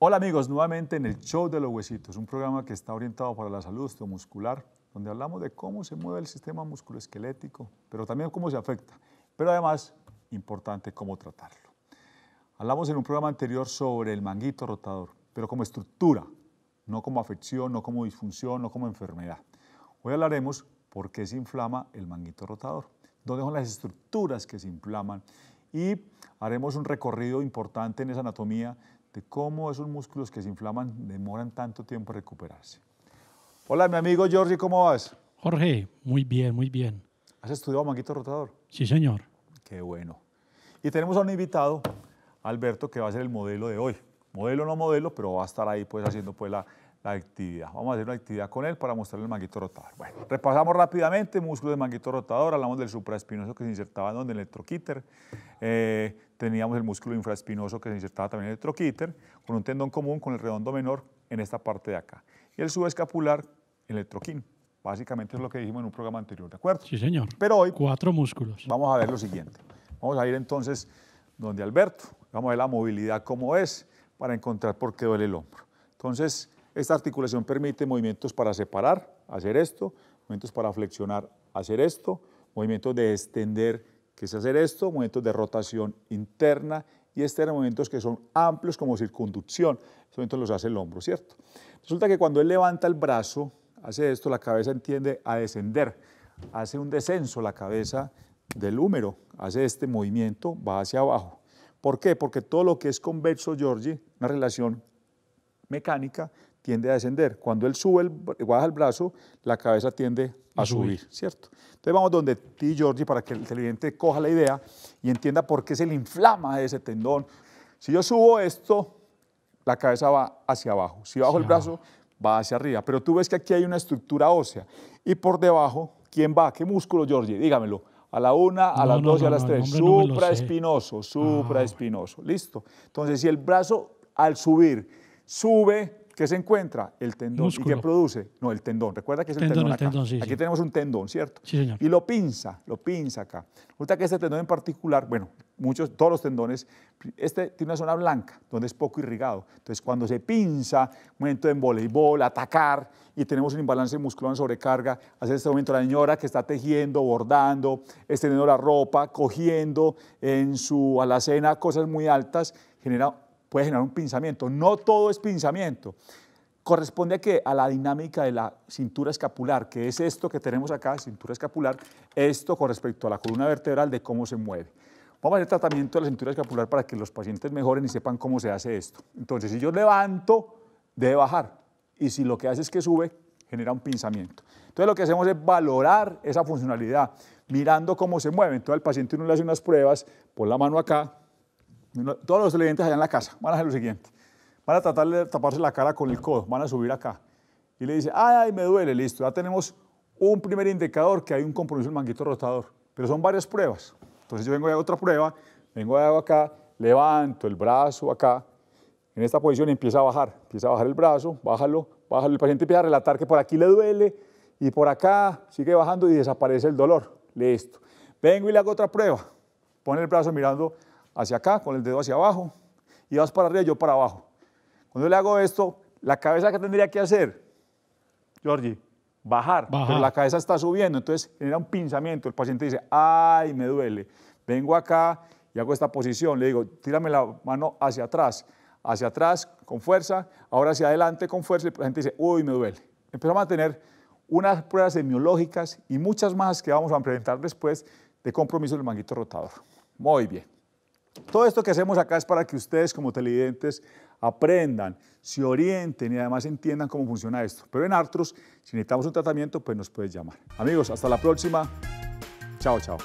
Hola amigos, nuevamente en el Show de los Huesitos, un programa que está orientado para la salud osteomuscular, donde hablamos de cómo se mueve el sistema musculoesquelético, pero también cómo se afecta, pero además, importante, cómo tratarlo. Hablamos en un programa anterior sobre el manguito rotador, pero como estructura, no como afección, no como disfunción, no como enfermedad. Hoy hablaremos por qué se inflama el manguito rotador, dónde son las estructuras que se inflaman y haremos un recorrido importante en esa anatomía de cómo esos músculos que se inflaman demoran tanto tiempo a recuperarse. Hola, mi amigo Jorge, ¿cómo vas? Jorge, muy bien, muy bien. ¿Has estudiado manguito rotador? Sí, señor. Qué bueno. Y tenemos a un invitado, Alberto, que va a ser el modelo de hoy. Modelo no modelo, pero va a estar ahí pues haciendo pues la, la actividad. Vamos a hacer una actividad con él para mostrarle el manguito rotador. Bueno, repasamos rápidamente, músculo del manguito rotador, hablamos del supraespinoso que se insertaba donde en el troquíter, eh, teníamos el músculo infraespinoso que se insertaba también en el troquíter, con un tendón común con el redondo menor en esta parte de acá, y el subescapular en el troquín. Básicamente es lo que dijimos en un programa anterior, ¿de acuerdo? Sí, señor. Pero hoy... Cuatro músculos. Vamos a ver lo siguiente. Vamos a ir entonces donde Alberto, vamos a ver la movilidad como es para encontrar por qué duele el hombro. Entonces, esta articulación permite movimientos para separar, hacer esto, movimientos para flexionar, hacer esto, movimientos de extender, que es hacer esto, movimientos de rotación interna y externa, movimientos que son amplios como circunducción. Estos movimientos los hace el hombro, ¿cierto? Resulta que cuando él levanta el brazo, hace esto, la cabeza entiende a descender, hace un descenso la cabeza del húmero, hace este movimiento, va hacia abajo. ¿Por qué? Porque todo lo que es converso, Giorgi, una relación mecánica, tiende a descender. Cuando él sube, el, baja el brazo, la cabeza tiende a, subir. ¿cierto? Entonces vamos donde ti, Georgie, para que el cliente coja la idea y entienda por qué se le inflama ese tendón. Si yo subo esto, la cabeza va hacia abajo. Si bajo el brazo, va hacia arriba. Pero tú ves que aquí hay una estructura ósea. Y por debajo, ¿quién va? ¿Qué músculo, Georgie? Dígamelo. A la una, a las dos y a las tres. Supraespinoso, supraespinoso. Ah. Listo. Entonces, si el brazo al subir sube, ¿qué se encuentra? El tendón. ¿Y qué produce? No, el tendón. Recuerda que es el tendón, acá. aquí tenemos un tendón, ¿cierto? Sí, señor. Y lo pinza, lo pinza acá. Resulta que este tendón en particular, bueno, muchos, todos los tendones, este tiene una zona blanca, donde es poco irrigado. Entonces, cuando se pinza, momento en voleibol, atacar, y tenemos un imbalance muscular en sobrecarga, hace este momento la señora que está tejiendo, bordando, extendiendo la ropa, cogiendo en su alacena cosas muy altas, genera puede generar un pinzamiento. No todo es pinzamiento. Corresponde a A la dinámica de la cintura escapular, que es esto que tenemos acá, cintura escapular, esto con respecto a la columna vertebral de cómo se mueve. Vamos a hacer tratamiento de la cintura escapular para que los pacientes mejoren y sepan cómo se hace esto. Entonces, si yo levanto, debe bajar. Y si lo que hace es que sube, genera un pinzamiento. Entonces lo que hacemos es valorar esa funcionalidad, mirando cómo se mueve. Entonces al paciente uno le hace unas pruebas, pon la mano acá, todos los televidentes allá en la casa van a hacer lo siguiente. Van a tratar de taparse la cara con el codo, van a subir acá. Y le dice, ay, me duele, listo. Ya tenemos un primer indicador que hay un compromiso en el manguito rotador. Pero son varias pruebas. Entonces yo vengo a hago otra prueba, vengo y hago acá, levanto el brazo acá. En esta posición empieza a bajar, empieza a bajar el brazo, bájalo, bájalo. El paciente empieza a relatar que por aquí le duele y por acá sigue bajando y desaparece el dolor. Listo. Vengo y le hago otra prueba. Pone el brazo mirando hacia acá, con el dedo hacia abajo, y vas para arriba y yo para abajo. Cuando yo le hago esto, la cabeza que tendría que hacer, Georgie, bajar, pero la cabeza está subiendo, entonces genera un pinzamiento. El paciente dice, ay, me duele. Vengo acá y hago esta posición. Le digo, tírame la mano hacia atrás, hacia atrás con fuerza, ahora hacia adelante con fuerza. Y el paciente dice, uy, me duele. Empezamos a tener unas pruebas semiológicas y muchas más que vamos a presentar después de compromiso del manguito rotador. Muy bien. Todo esto que hacemos acá es para que ustedes como televidentes aprendan, se orienten y además entiendan cómo funciona esto. Pero en Artros, si necesitamos un tratamiento, pues nos puedes llamar. Amigos, hasta la próxima. Chao, chao.